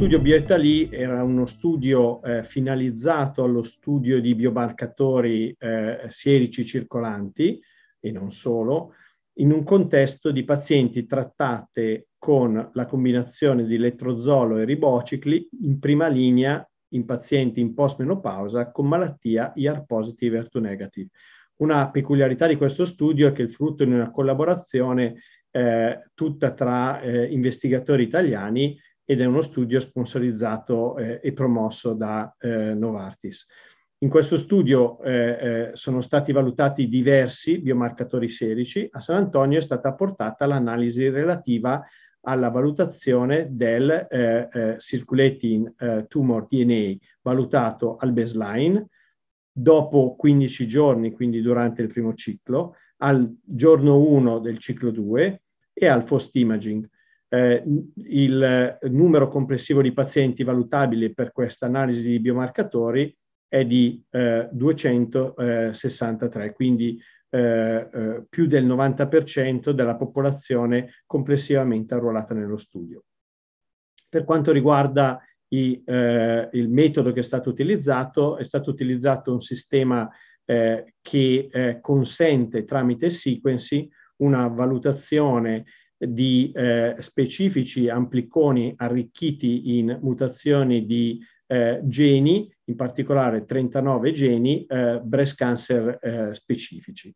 studio Bioitalì era uno studio eh, finalizzato allo studio di biomarcatori eh, sierici circolanti e non solo, in un contesto di pazienti trattate con la combinazione di elettrozolo e ribocicli in prima linea in pazienti in postmenopausa con malattia IR positive e HER2 negative. Una peculiarità di questo studio è che il frutto di una collaborazione eh, tutta tra eh, investigatori italiani ed è uno studio sponsorizzato eh, e promosso da eh, Novartis. In questo studio eh, eh sono stati valutati diversi biomarcatori serici, a San Antonio è stata portata l'analisi relativa alla valutazione del eh, eh, circulating tumor DNA valutato al baseline dopo 15 giorni, quindi durante il primo ciclo, al giorno 1 del ciclo 2 e al post imaging eh, il eh, numero complessivo di pazienti valutabili per questa analisi di biomarcatori è di eh, 263, quindi eh, eh, più del 90% della popolazione complessivamente arruolata nello studio. Per quanto riguarda i, eh, il metodo che è stato utilizzato, è stato utilizzato un sistema che consente tramite sequency una valutazione di eh, specifici ampliconi arricchiti in mutazioni di eh, geni, in particolare 39 geni eh, breast cancer eh, specifici.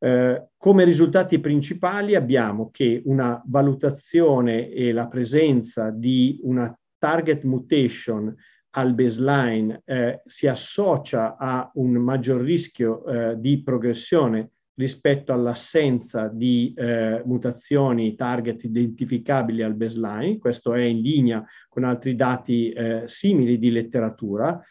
Eh, come risultati principali abbiamo che una valutazione e la presenza di una target mutation al baseline eh, si associa a un maggior rischio di progressione rispetto all'assenza di eh, mutazioni target identificabili al baseline, questo è in linea con altri dati eh, simili di letteratura,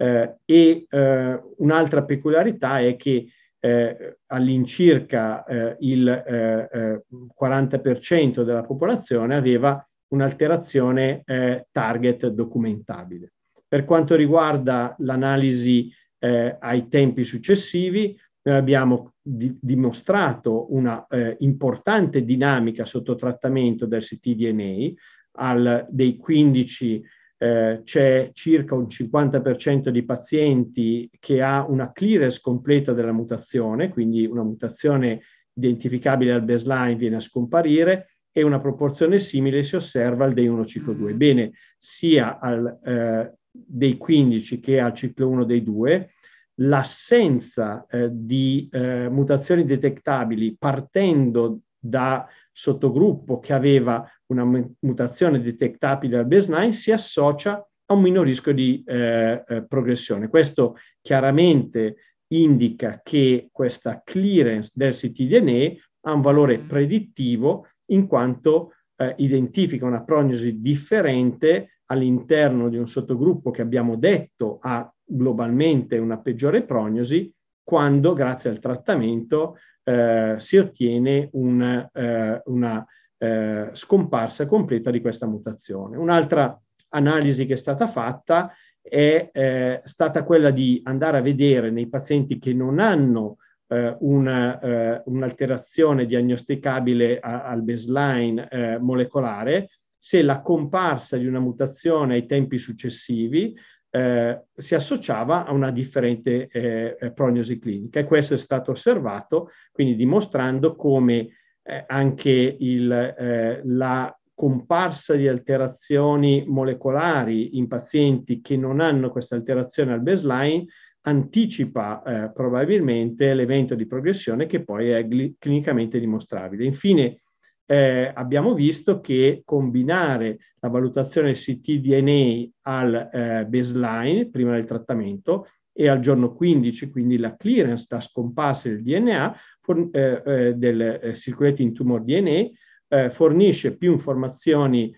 eh, e eh, un'altra peculiarità è che eh, all'incirca eh, il 40% della popolazione aveva un'alterazione target documentabile. Per quanto riguarda l'analisi ai tempi successivi, noi abbiamo di, dimostrato una eh, importante dinamica sotto trattamento del ctDNA, al, dei 15 eh, c'è circa un 50% di pazienti che ha una clearance completa della mutazione, quindi una mutazione identificabile al baseline viene a scomparire e una proporzione simile si osserva al dei 1 2. bene sia al, eh, dei 15 che al ciclo 1 dei 2 l'assenza eh, di eh, mutazioni detectabili partendo da sottogruppo che aveva una mutazione detectabile al baseline si associa a un minor rischio di eh, eh, progressione. Questo chiaramente indica che questa clearance del ctDNA ha un valore predittivo in quanto eh, identifica una prognosi differente all'interno di un sottogruppo che abbiamo detto ha globalmente una peggiore prognosi quando grazie al trattamento eh, si ottiene un, eh, una eh, scomparsa completa di questa mutazione. Un'altra analisi che è stata fatta è eh, stata quella di andare a vedere nei pazienti che non hanno eh, una, eh, un'alterazione diagnosticabile a, al baseline molecolare, se la comparsa di una mutazione ai tempi successivi eh, si associava a una differente eh, eh prognosi clinica e questo è stato osservato, quindi dimostrando come eh, anche il, eh, la comparsa di alterazioni molecolari in pazienti che non hanno questa alterazione al baseline anticipa eh, probabilmente l'evento di progressione che poi è gli- clinicamente dimostrabile. Infine, eh, abbiamo visto che combinare la valutazione CTDNA al eh, baseline prima del trattamento e al giorno 15, quindi la clearance da scomparsa del DNA, for, eh, eh, del eh, circulating tumor DNA, eh, fornisce più informazioni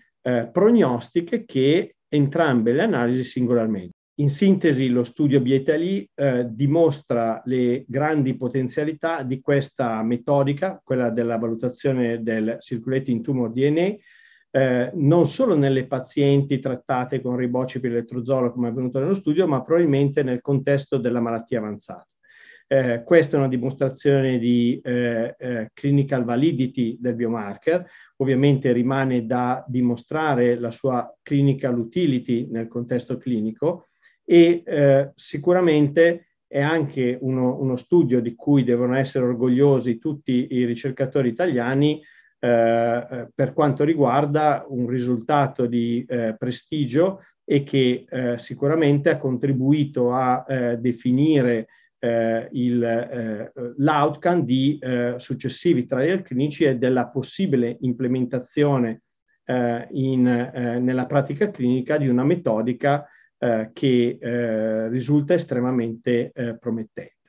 prognostiche che entrambe le analisi singolarmente. In sintesi, lo studio Bietali eh, dimostra le grandi potenzialità di questa metodica, quella della valutazione del circulating tumor DNA, eh, non solo nelle pazienti trattate con per elettrozolo come è avvenuto nello studio, ma probabilmente nel contesto della malattia avanzata. Eh, questa è una dimostrazione di eh, eh, clinical validity del biomarker, ovviamente rimane da dimostrare la sua clinical utility nel contesto clinico, e eh, sicuramente è anche uno, uno, studio di cui devono essere orgogliosi tutti i ricercatori italiani eh, eh per quanto riguarda un risultato di eh, prestigio e che eh, sicuramente ha contribuito a eh, definire il, l'outcome di successivi trial clinici e della possibile implementazione in, nella pratica clinica di una metodica eh, che eh, risulta estremamente eh, promettente.